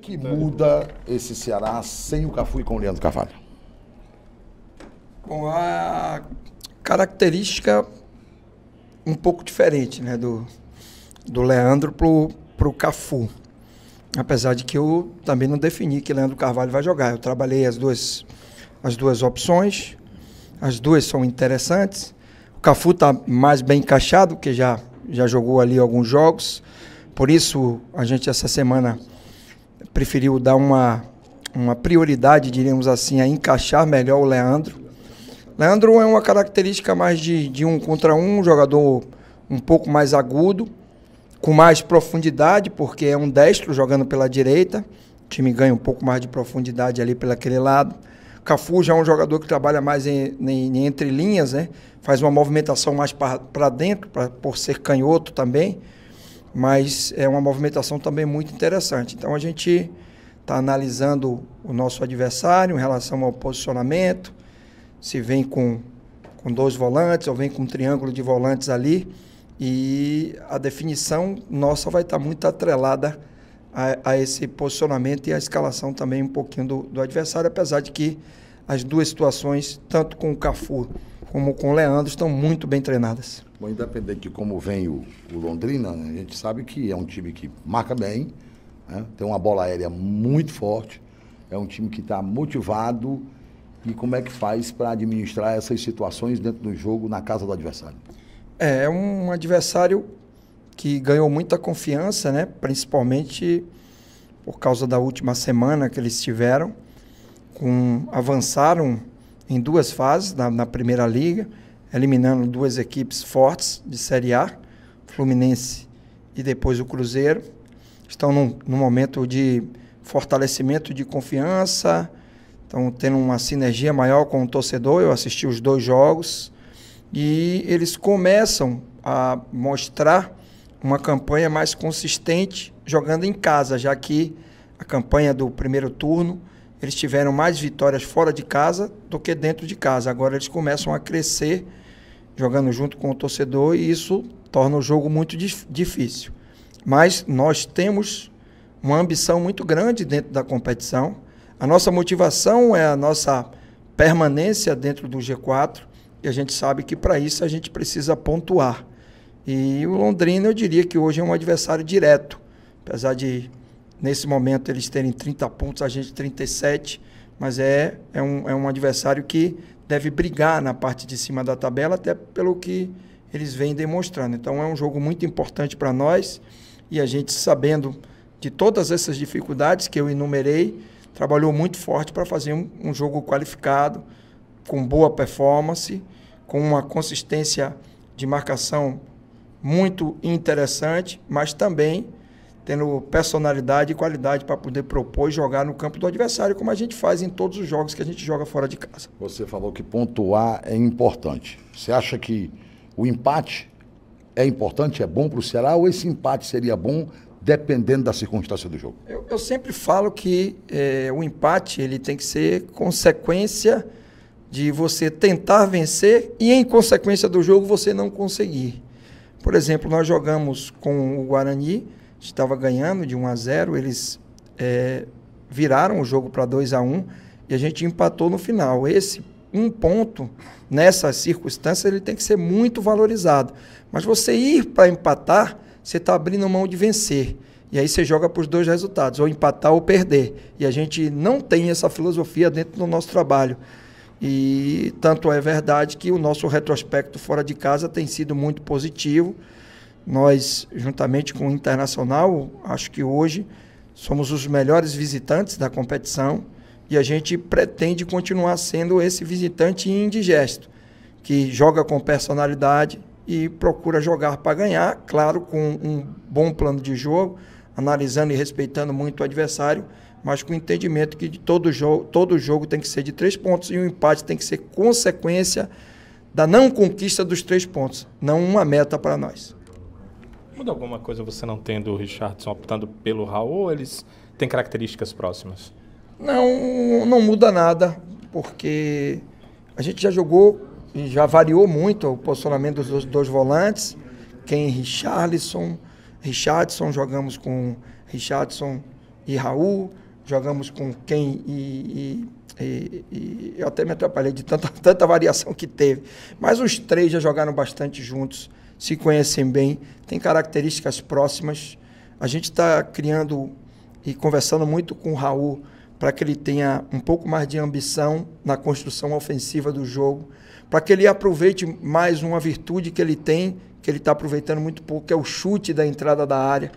que muda esse Ceará sem o Cafu e com o Leandro Carvalho? Bom, a característica um pouco diferente né, do, do Leandro para o Cafu. Apesar de que eu também não defini que Leandro Carvalho vai jogar. Eu trabalhei as duas, as duas opções, as duas são interessantes. O Cafu está mais bem encaixado, porque já, já jogou ali alguns jogos. Por isso, a gente essa semana preferiu dar uma, uma prioridade, diríamos assim, a encaixar melhor o Leandro. Leandro é uma característica mais de, de um contra um, jogador um pouco mais agudo, com mais profundidade, porque é um destro jogando pela direita. O time ganha um pouco mais de profundidade ali pelaquele lado. Cafu já é um jogador que trabalha mais em, em, entre linhas, né? faz uma movimentação mais para dentro, pra, por ser canhoto também mas é uma movimentação também muito interessante. Então a gente está analisando o nosso adversário em relação ao posicionamento, se vem com, com dois volantes ou vem com um triângulo de volantes ali. E a definição nossa vai estar tá muito atrelada a, a esse posicionamento e a escalação também um pouquinho do, do, adversário, apesar de que as duas situações, tanto com o Cafu como com o Leandro, estão muito bem treinadas. Bom, independente de como vem o, o Londrina, a gente sabe que é um time que marca bem, né, tem uma bola aérea muito forte, é um time que está motivado e como é que faz para administrar essas situações dentro do jogo, na casa do adversário? É, é um adversário que ganhou muita confiança, né? principalmente por causa da última semana que eles tiveram, com, avançaram em duas fases na, na primeira liga eliminando duas equipes fortes de Série A, Fluminense e depois o Cruzeiro. Estão num, num momento de fortalecimento de confiança, estão tendo uma sinergia maior com o torcedor. Eu assisti os dois jogos e eles começam a mostrar uma campanha mais consistente jogando em casa, já que a campanha do primeiro turno eles tiveram mais vitórias fora de casa do que dentro de casa. Agora eles começam a crescer jogando junto com o torcedor e isso torna o jogo muito difícil. Mas nós temos uma ambição muito grande dentro da competição. A nossa motivação é a nossa permanência dentro do G4 e a gente sabe que para isso a gente precisa pontuar. E o Londrina, eu diria que hoje é um adversário direto, apesar de nesse momento eles terem 30 pontos, a gente 37, mas é, é, um, é um adversário que deve brigar na parte de cima da tabela, até pelo que eles vêm demonstrando. Então é um jogo muito importante para nós e a gente sabendo de todas essas dificuldades que eu enumerei, trabalhou muito forte para fazer um, um, jogo qualificado, com boa performance, com uma consistência de marcação muito interessante, mas também tendo personalidade e qualidade para poder propor e jogar no campo do adversário, como a gente faz em todos os jogos que a gente joga fora de casa. Você falou que pontuar é importante. Você acha que o empate é importante, é bom para o Ceará, ou esse empate seria bom dependendo da circunstância do jogo? Eu, eu sempre falo que é, o empate ele tem que ser consequência de você tentar vencer e, em consequência do jogo, você não conseguir. Por exemplo, nós jogamos com o Guarani estava ganhando de 1 a 0 eles é, viraram o jogo para 2 a 1 e a gente empatou no final. Esse um ponto nessa circunstância ele tem que ser muito valorizado. Mas você ir para empatar, você está abrindo mão de vencer. E aí você joga para os dois resultados, ou empatar ou perder. E a gente não tem essa filosofia dentro do nosso trabalho. E tanto é verdade que o nosso retrospecto fora de casa tem sido muito positivo. Nós, juntamente com o Internacional, acho que hoje somos os melhores visitantes da competição e a gente pretende continuar sendo esse visitante indigesto, que joga com personalidade e procura jogar para ganhar, claro, com um bom plano de jogo, analisando e respeitando muito o adversário, mas com o entendimento que todo, jogo, todo jogo tem que ser de três pontos e o um empate tem que ser consequência da não conquista dos três pontos, não uma meta para nós. Muda alguma coisa você não tendo o Richardson optando pelo Raul ou eles têm características próximas? Não, não muda nada, porque a gente já jogou e já variou muito o posicionamento dos dois volantes. Quem Richarlison, Richardson, jogamos com Richardson e Raul, jogamos com quem e, e, e, e eu até me atrapalhei de tanta, tanta variação que teve. Mas os três já jogaram bastante juntos se conhecem bem, têm características próximas. A gente está criando e conversando muito com o Raul para que ele tenha um pouco mais de ambição na construção ofensiva do jogo, para que ele aproveite mais uma virtude que ele tem, que ele está aproveitando muito pouco, que é o chute da entrada da área,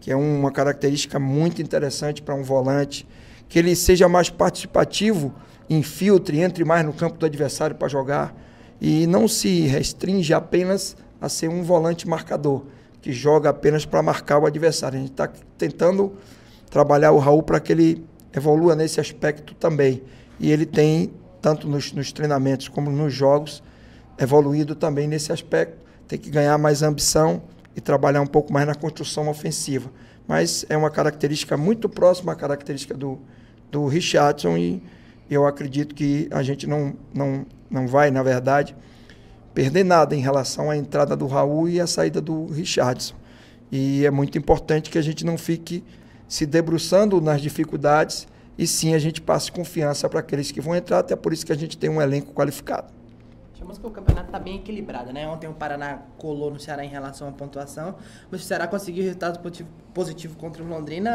que é uma característica muito interessante para um volante, que ele seja mais participativo, infiltre, entre mais no campo do adversário para jogar e não se restringe apenas a ser um volante marcador, que joga apenas para marcar o adversário. A gente está tentando trabalhar o Raul para que ele evolua nesse aspecto também. E ele tem, tanto nos, nos treinamentos como nos jogos, evoluído também nesse aspecto. Tem que ganhar mais ambição e trabalhar um pouco mais na construção ofensiva. Mas é uma característica muito próxima à característica do, do Richardson e eu acredito que a gente não, não, não vai, na verdade, perder nada em relação à entrada do Raul e à saída do Richardson. E é muito importante que a gente não fique se debruçando nas dificuldades e sim a gente passe confiança para aqueles que vão entrar, até por isso que a gente tem um elenco qualificado a que o campeonato está bem equilibrado, né? Ontem o Paraná colou no Ceará em relação à pontuação, mas se o Ceará conseguir resultado positivo contra o Londrina,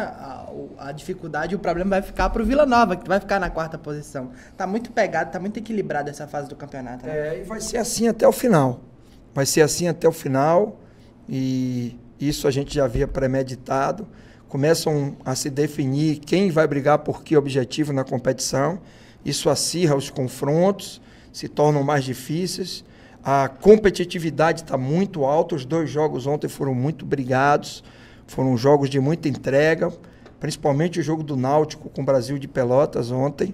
a, a dificuldade, o problema vai ficar para o Vila Nova, que vai ficar na quarta posição. Está muito pegado, está muito equilibrada essa fase do campeonato. Né? É, e vai ser assim até o final. Vai ser assim até o final e isso a gente já havia premeditado. Começam a se definir quem vai brigar por que objetivo na competição. Isso acirra os confrontos se tornam mais difíceis. A competitividade está muito alta. Os dois jogos ontem foram muito brigados, foram jogos de muita entrega, principalmente o jogo do Náutico com o Brasil de Pelotas ontem.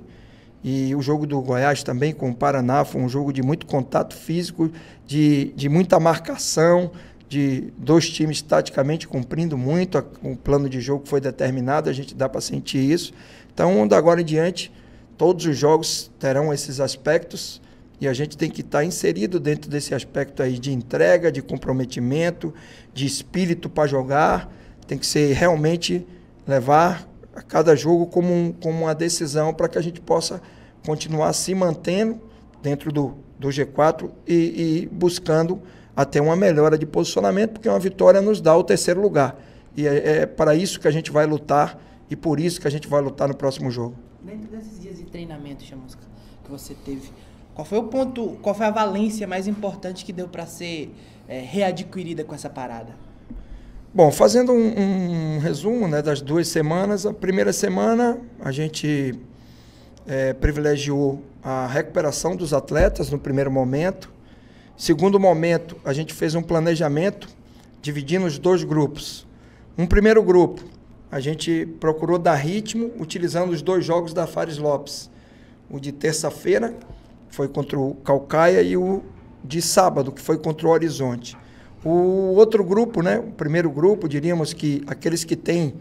E o jogo do Goiás também com o Paraná foi um jogo de muito contato físico, de, de muita marcação, de dois times taticamente cumprindo muito o plano de jogo que foi determinado, a gente dá para sentir isso. Então, da agora em diante, todos os jogos terão esses aspectos e a gente tem que estar tá inserido dentro desse aspecto aí de entrega, de comprometimento, de espírito para jogar. Tem que ser realmente levar a cada jogo como, um, como uma decisão para que a gente possa continuar se mantendo dentro do, do G4 e, e buscando até uma melhora de posicionamento, porque uma vitória nos dá o terceiro lugar. E é, é, para isso que a gente vai lutar e por isso que a gente vai lutar no próximo jogo. Dentro desses dias de treinamento, Chamusca, que você teve, qual foi o ponto, qual foi a valência mais importante que deu para ser é, readquirida com essa parada? Bom, fazendo um, um, resumo né, das duas semanas, a primeira semana a gente é, privilegiou a recuperação dos atletas no primeiro momento. Segundo momento, a gente fez um planejamento dividindo os dois grupos. Um primeiro grupo, a gente procurou dar ritmo utilizando os dois jogos da Fares Lopes, o de terça-feira que foi contra o Calcaia, e o de sábado, que foi contra o Horizonte. O outro grupo, né, o primeiro grupo, diríamos que aqueles que têm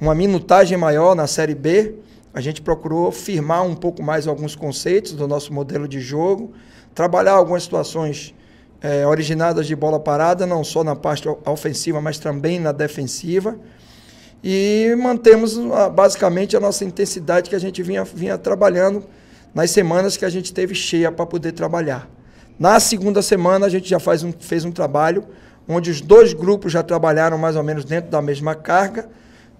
uma minutagem maior na Série B, a gente procurou firmar um pouco mais alguns conceitos do nosso modelo de jogo, trabalhar algumas situações é, originadas de bola parada, não só na parte ofensiva, mas também na defensiva. E mantemos basicamente a nossa intensidade que a gente vinha, vinha trabalhando nas semanas que a gente teve cheia para poder trabalhar. Na segunda semana, a gente já um, fez um trabalho onde os dois grupos já trabalharam mais ou menos dentro da mesma carga,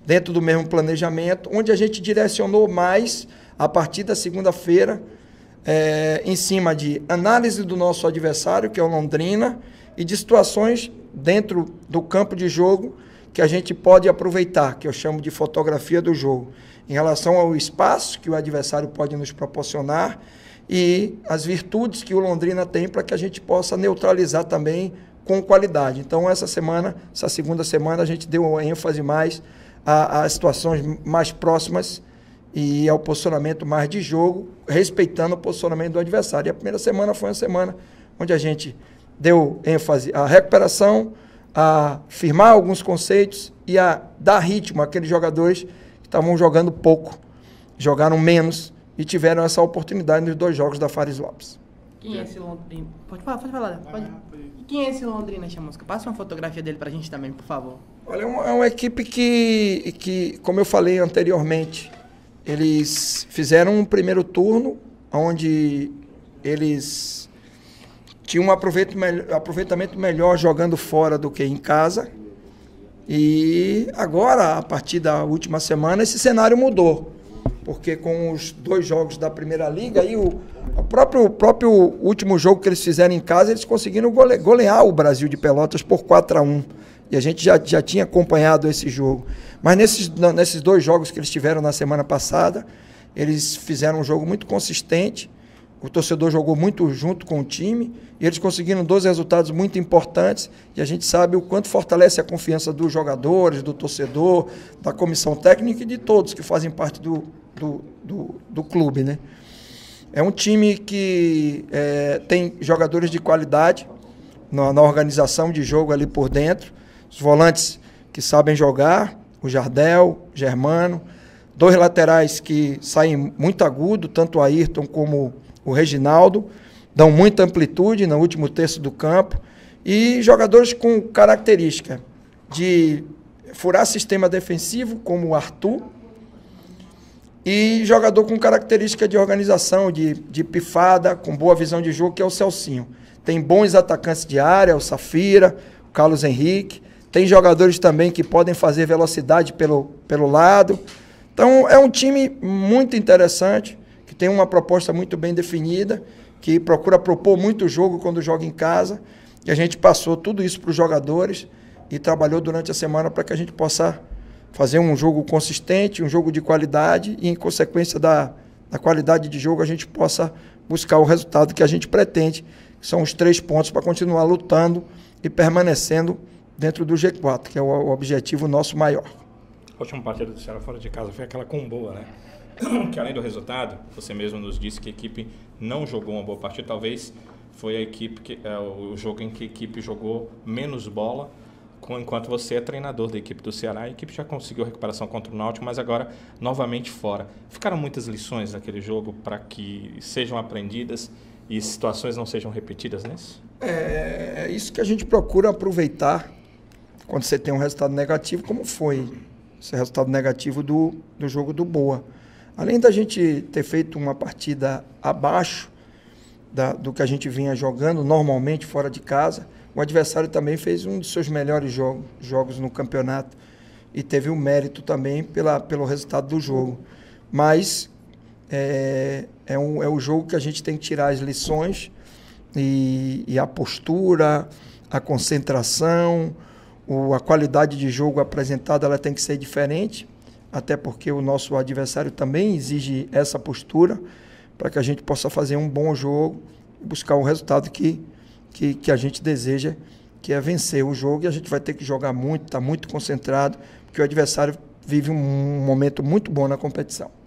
dentro do mesmo planejamento, onde a gente direcionou mais, a partir da segunda-feira, é, em cima de análise do nosso adversário, que é o Londrina, e de situações dentro do campo de jogo que a gente pode aproveitar, que eu chamo de fotografia do jogo, em relação ao espaço que o adversário pode nos proporcionar e as virtudes que o Londrina tem para que a gente possa neutralizar também com qualidade. Então, essa semana, essa segunda semana, a gente deu ênfase mais às situações mais próximas e ao posicionamento mais de jogo, respeitando o posicionamento do adversário. E a primeira semana foi uma semana onde a gente deu ênfase à recuperação, a firmar alguns conceitos e a dar ritmo àqueles jogadores que estavam jogando pouco, jogaram menos e tiveram essa oportunidade nos dois jogos da Fares Lopes. Quem é esse Londrina? Pode falar, pode falar. Pode. E quem é esse Londrina Chamusca? Passa uma fotografia dele para a gente também, por favor. Olha, é uma, é uma equipe que, que, como eu falei anteriormente, eles fizeram um primeiro turno onde eles tinha um aproveitamento melhor jogando fora do que em casa. E agora, a partir da última semana, esse cenário mudou. Porque com os dois jogos da Primeira Liga e o, o próprio, o próprio último jogo que eles fizeram em casa, eles conseguiram gole, golear o Brasil de Pelotas por 4 a 1 E a gente já, já tinha acompanhado esse jogo. Mas nesses, nesses dois jogos que eles tiveram na semana passada, eles fizeram um jogo muito consistente o torcedor jogou muito junto com o time e eles conseguiram dois resultados muito importantes e a gente sabe o quanto fortalece a confiança dos jogadores, do torcedor, da comissão técnica e de todos que fazem parte do, do, do, do clube. Né? É um time que é, tem jogadores de qualidade na, na organização de jogo ali por dentro, os volantes que sabem jogar, o Jardel, Germano, dois laterais que saem muito agudo, tanto o Ayrton como o Reginaldo, dão muita amplitude no último terço do campo. E jogadores com característica de furar sistema defensivo, como o Arthur, e jogador com característica de organização, de, de pifada, com boa visão de jogo, que é o Celcinho. Tem bons atacantes de área, o Safira, o Carlos Henrique. Tem jogadores também que podem fazer velocidade pelo, pelo lado. Então é um time muito interessante que tem uma proposta muito bem definida, que procura propor muito jogo quando joga em casa. E a gente passou tudo isso para os jogadores e trabalhou durante a semana para que a gente possa fazer um jogo consistente, um jogo de qualidade e, em consequência da, da qualidade de jogo, a gente possa buscar o resultado que a gente pretende, que são os três pontos para continuar lutando e permanecendo dentro do G4, que é o, o objetivo nosso maior. O último partido do Ceará fora de casa foi aquela comboa, né? que além do resultado, você mesmo nos disse que a equipe não jogou uma boa partida, talvez foi a equipe que, é, o jogo em que a equipe jogou menos bola, com, enquanto você é treinador da equipe do Ceará, a equipe já conseguiu recuperação contra o Náutico, mas agora novamente fora. Ficaram muitas lições naquele jogo para que sejam aprendidas e situações não sejam repetidas nisso? É, é, é isso que a gente procura aproveitar quando você tem um resultado negativo, como foi esse resultado negativo do, do jogo do Boa. Além da gente ter feito uma partida abaixo da, do que a gente vinha jogando normalmente fora de casa, o adversário também fez um dos seus melhores jogos no campeonato e teve o um mérito também pela, pelo resultado do jogo. Mas é, é, um, é o jogo que a gente tem que tirar as lições e, e a postura, a concentração, o, a qualidade de jogo apresentada ela tem que ser diferente até porque o nosso adversário também exige essa postura para que a gente possa fazer um bom jogo e buscar o resultado que, que, que, a gente deseja, que é vencer o jogo. E a gente vai ter que jogar muito, estar tá muito concentrado, porque o adversário vive um momento muito bom na competição.